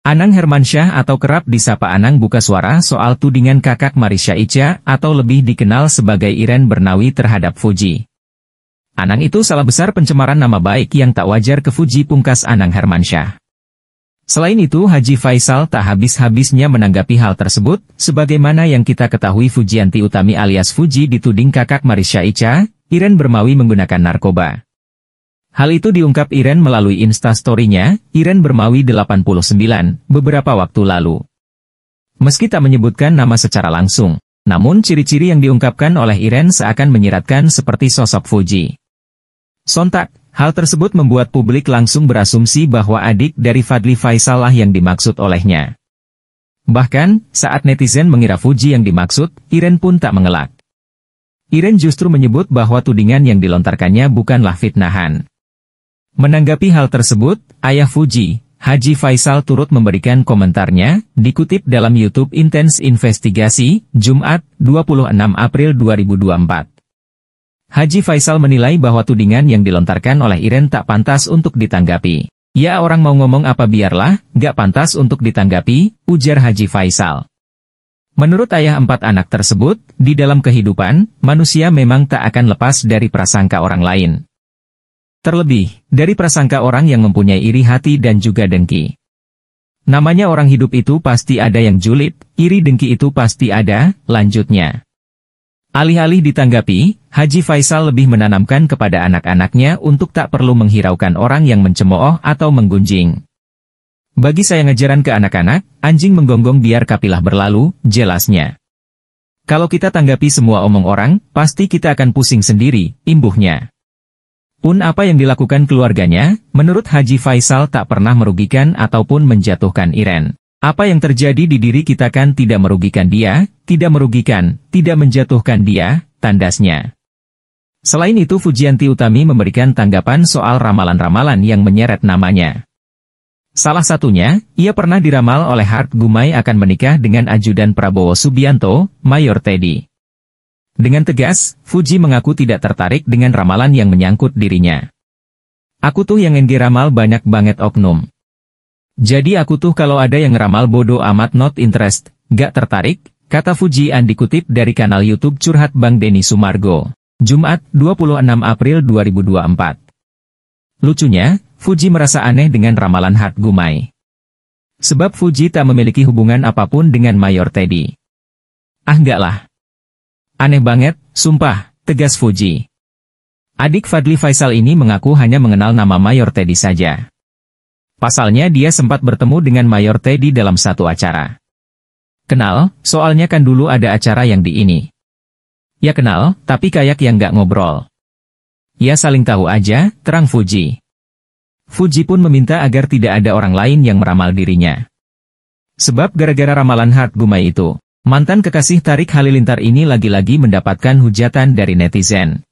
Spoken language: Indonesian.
Anang Hermansyah atau kerap disapa Anang buka suara soal tudingan kakak Marisha Ica atau lebih dikenal sebagai Iren Bernawi terhadap Fuji. Anang itu salah besar pencemaran nama baik yang tak wajar ke Fuji pungkas Anang Hermansyah. Selain itu Haji Faisal tak habis-habisnya menanggapi hal tersebut, sebagaimana yang kita ketahui Fujianti Utami alias Fuji dituding kakak Marisha Ica, Iren Bermawi menggunakan narkoba. Hal itu diungkap Iren melalui instastorynya, Iren Bermawi 89, beberapa waktu lalu. Meski tak menyebutkan nama secara langsung, namun ciri-ciri yang diungkapkan oleh Iren seakan menyiratkan seperti sosok Fuji. Sontak, hal tersebut membuat publik langsung berasumsi bahwa adik dari Fadli Faisal lah yang dimaksud olehnya. Bahkan, saat netizen mengira Fuji yang dimaksud, Iren pun tak mengelak. Iren justru menyebut bahwa tudingan yang dilontarkannya bukanlah fitnahan. Menanggapi hal tersebut, Ayah Fuji, Haji Faisal turut memberikan komentarnya, dikutip dalam YouTube Intense Investigasi, Jumat, 26 April 2024. Haji Faisal menilai bahwa tudingan yang dilontarkan oleh Iren tak pantas untuk ditanggapi. Ya orang mau ngomong apa biarlah, gak pantas untuk ditanggapi, ujar Haji Faisal. Menurut ayah empat anak tersebut, di dalam kehidupan, manusia memang tak akan lepas dari prasangka orang lain. Terlebih, dari prasangka orang yang mempunyai iri hati dan juga dengki. Namanya orang hidup itu pasti ada yang julid, iri dengki itu pasti ada, lanjutnya. Alih-alih ditanggapi, Haji Faisal lebih menanamkan kepada anak-anaknya untuk tak perlu menghiraukan orang yang mencemooh atau menggunjing. Bagi saya ngejaran ke anak-anak, anjing menggonggong biar kapilah berlalu, jelasnya. Kalau kita tanggapi semua omong orang, pasti kita akan pusing sendiri, imbuhnya. Adapun apa yang dilakukan keluarganya, menurut Haji Faisal tak pernah merugikan ataupun menjatuhkan Iren. Apa yang terjadi di diri kita kan tidak merugikan dia, tidak merugikan, tidak menjatuhkan dia, tandasnya. Selain itu Fujianti Utami memberikan tanggapan soal ramalan-ramalan yang menyeret namanya. Salah satunya, ia pernah diramal oleh Hart Gumai akan menikah dengan ajudan Prabowo Subianto, Mayor Teddy. Dengan tegas, Fuji mengaku tidak tertarik dengan ramalan yang menyangkut dirinya. Aku tuh yang ramal banyak banget oknum. Jadi aku tuh kalau ada yang ramal bodoh amat not interest, gak tertarik, kata Fuji and dikutip dari kanal YouTube Curhat Bang Deni Sumargo. Jumat, 26 April 2024. Lucunya, Fuji merasa aneh dengan ramalan Hat Gumai. Sebab Fuji tak memiliki hubungan apapun dengan Mayor Teddy. Ah enggak lah. Aneh banget, sumpah, tegas Fuji. Adik Fadli Faisal ini mengaku hanya mengenal nama Mayor Teddy saja. Pasalnya dia sempat bertemu dengan Mayor Teddy dalam satu acara. Kenal, soalnya kan dulu ada acara yang di ini. Ya kenal, tapi kayak yang gak ngobrol. Ya saling tahu aja, terang Fuji. Fuji pun meminta agar tidak ada orang lain yang meramal dirinya. Sebab gara-gara ramalan Hart Gumai itu, Mantan kekasih Tarik Halilintar ini lagi-lagi mendapatkan hujatan dari netizen.